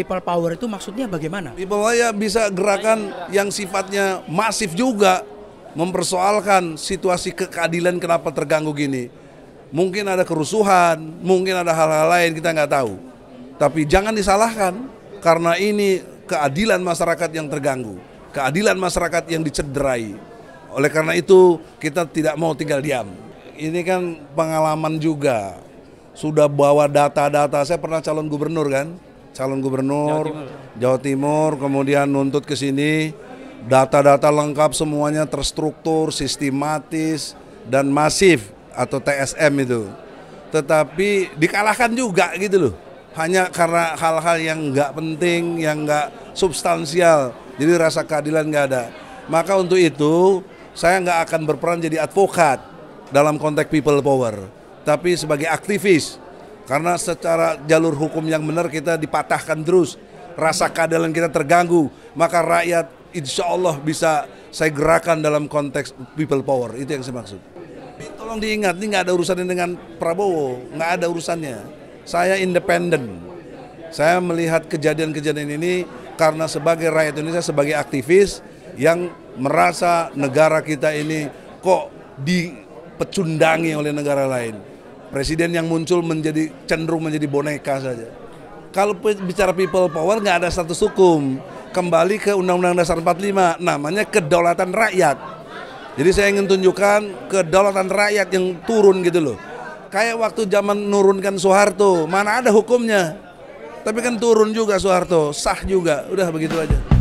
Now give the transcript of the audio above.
People power itu maksudnya bagaimana? People power ya bisa gerakan yang sifatnya masif juga mempersoalkan situasi keadilan kenapa terganggu gini. Mungkin ada kerusuhan, mungkin ada hal-hal lain kita nggak tahu. Tapi jangan disalahkan karena ini keadilan masyarakat yang terganggu, keadilan masyarakat yang dicederai. Oleh karena itu kita tidak mau tinggal diam. Ini kan pengalaman juga sudah bawa data-data. Saya pernah calon gubernur kan, calon gubernur Jawa Timur, Jawa Timur kemudian nuntut ke sini data-data lengkap semuanya terstruktur, sistematis dan masif atau TSM itu. Tetapi dikalahkan juga gitu loh. Hanya karena hal-hal yang nggak penting, yang nggak substansial. Jadi rasa keadilan nggak ada. Maka untuk itu saya nggak akan berperan jadi advokat dalam konteks people power. Tapi sebagai aktivis karena secara jalur hukum yang benar kita dipatahkan terus. Rasa keadilan kita terganggu. Maka rakyat insya Allah bisa saya gerakan dalam konteks people power. Itu yang saya maksud. Tapi tolong diingat, ini nggak ada urusannya dengan Prabowo. Nggak ada urusannya. Saya independen. Saya melihat kejadian-kejadian ini karena sebagai rakyat Indonesia, sebagai aktivis yang merasa negara kita ini kok dipecundangi oleh negara lain. Presiden yang muncul menjadi cenderung menjadi boneka saja. Kalau bicara people power nggak ada status hukum. Kembali ke Undang-Undang Dasar 45, namanya kedaulatan rakyat. Jadi saya ingin tunjukkan kedaulatan rakyat yang turun gitu loh. Kayak waktu zaman nurunkan Soeharto, mana ada hukumnya. Tapi kan turun juga Soeharto, sah juga, udah begitu aja.